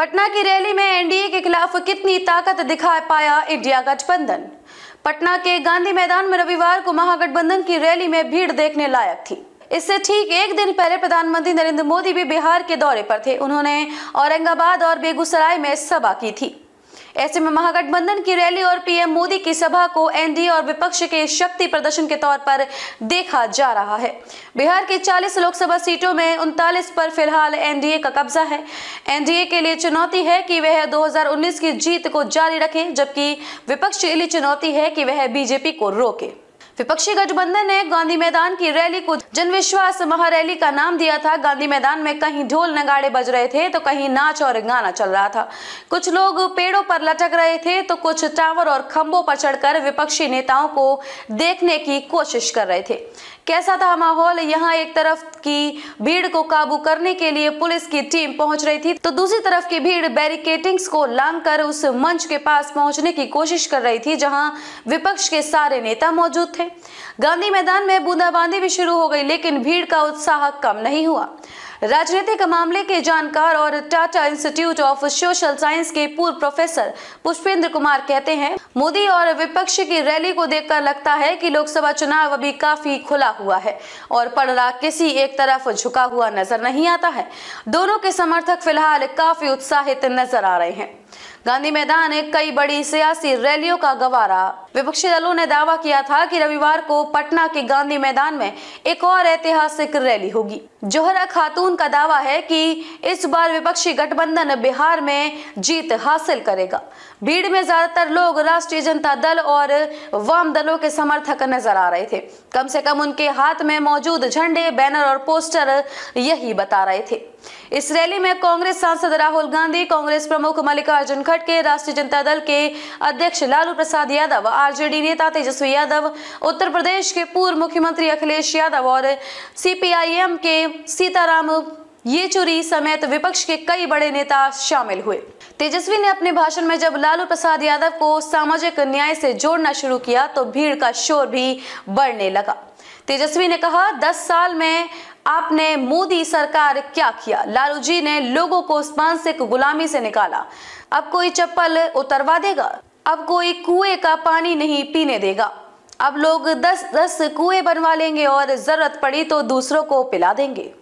पटना की रैली में एनडीए के खिलाफ कितनी ताकत दिखा पाया इंडिया गठबंधन पटना के गांधी मैदान में रविवार को महागठबंधन की रैली में भीड़ देखने लायक थी इससे ठीक एक दिन पहले प्रधानमंत्री नरेंद्र मोदी भी बिहार के दौरे पर थे उन्होंने औरंगाबाद और बेगूसराय में सभा की थी ऐसे में महागठबंधन की रैली और पीएम मोदी की सभा को एनडीए और विपक्ष के शक्ति प्रदर्शन के तौर पर देखा जा रहा है बिहार की 40 लोकसभा सीटों में उनतालीस पर फिलहाल एनडीए का कब्जा है एनडीए के लिए चुनौती है कि वह 2019 की जीत को जारी रखे जबकि विपक्ष के लिए चुनौती है कि वह बीजेपी को रोके विपक्षी गठबंधन ने गांधी मैदान की रैली को जनविश्वास महारैली का नाम दिया था गांधी मैदान में कहीं ढोल नगाड़े बज रहे थे तो कहीं नाच और गाना चल रहा था कुछ लोग पेड़ों पर लटक रहे थे तो कुछ टावर और खम्बों पर चढ़कर विपक्षी नेताओं को देखने की कोशिश कर रहे थे कैसा था माहौल यहाँ एक तरफ की भीड़ को काबू करने के लिए पुलिस की टीम पहुंच रही थी तो दूसरी तरफ की भीड़ बैरिकेटिंग्स को लांग कर उस मंच के पास पहुंचने की कोशिश कर रही थी जहां विपक्ष के सारे नेता मौजूद थे गांधी मैदान में बूंदाबांदी भी शुरू हो गई लेकिन भीड़ का उत्साह कम नहीं हुआ राजनीतिक मामले के जानकार और Tata institute of social science के पूर्व प्रोफेसर पुष्पेंद्र कुमार कहते हैं मोदी और विपक्ष की रैली को देखकर लगता है कि लोकसभा चुनाव अभी काफी खुला हुआ है और पलड़ा किसी एक तरफ झुका हुआ नजर नहीं आता है दोनों के समर्थक फिलहाल काफी उत्साहित नजर आ रहे हैं गांधी मैदान एक कई बड़ी सियासी रैलियों का गवारा विपक्षी दलों ने दावा किया था कि रविवार को पटना के गांधी मैदान में एक और ऐतिहासिक रैली होगी जोहरा खातून का दावा है कि इस बार विपक्षी गठबंधन बिहार में जीत हासिल करेगा भीड़ में ज्यादातर लोग राष्ट्रीय जनता दल और वाम दलों के समर्थक नजर आ रहे थे कम से कम उनके हाथ में मौजूद झंडे बैनर और पोस्टर यही बता रहे थे इस रैली में कांग्रेस सांसद राहुल गांधी कांग्रेस प्रमुख मल्लिकार्जुन खड़गे राष्ट्रीय जनता दल के अध्यक्ष लालू प्रसाद यादव आरजेडी नेता तेजस्वी यादव उत्तर प्रदेश के पूर्व मुख्यमंत्री अखिलेश यादव और सीपीआईएम के सीताराम येचुरी समेत विपक्ष के कई बड़े नेता शामिल हुए तेजस्वी ने अपने भाषण में जब लालू प्रसाद यादव को सामाजिक न्याय से जोड़ना शुरू किया तो भीड़ का शोर भी बढ़ने लगा तेजस्वी ने कहा दस साल में आपने मोदी सरकार क्या किया लालू जी ने लोगों को मानसिक गुलामी से निकाला अब कोई चप्पल उतरवा देगा अब कोई कुएं का पानी नहीं पीने देगा अब लोग दस दस कुएं बनवा लेंगे और जरूरत पड़ी तो दूसरों को पिला देंगे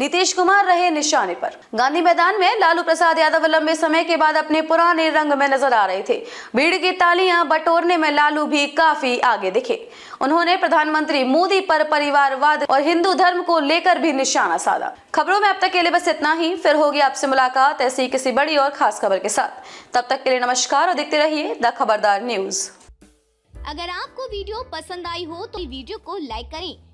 नीतीश कुमार रहे निशाने पर गांधी मैदान में लालू प्रसाद यादव लंबे समय के बाद अपने पुराने रंग में नजर आ रहे थे भीड़ की तालियां बटोरने में लालू भी काफी आगे दिखे उन्होंने प्रधानमंत्री मोदी पर परिवारवाद और हिंदू धर्म को लेकर भी निशाना साधा खबरों में अब तक के लिए बस इतना ही फिर होगी आपसे मुलाकात ऐसी किसी बड़ी और खास खबर के साथ तब तक के लिए नमस्कार और देखते रहिए द खबरदार न्यूज अगर आपको वीडियो पसंद आई हो तो वीडियो को लाइक करें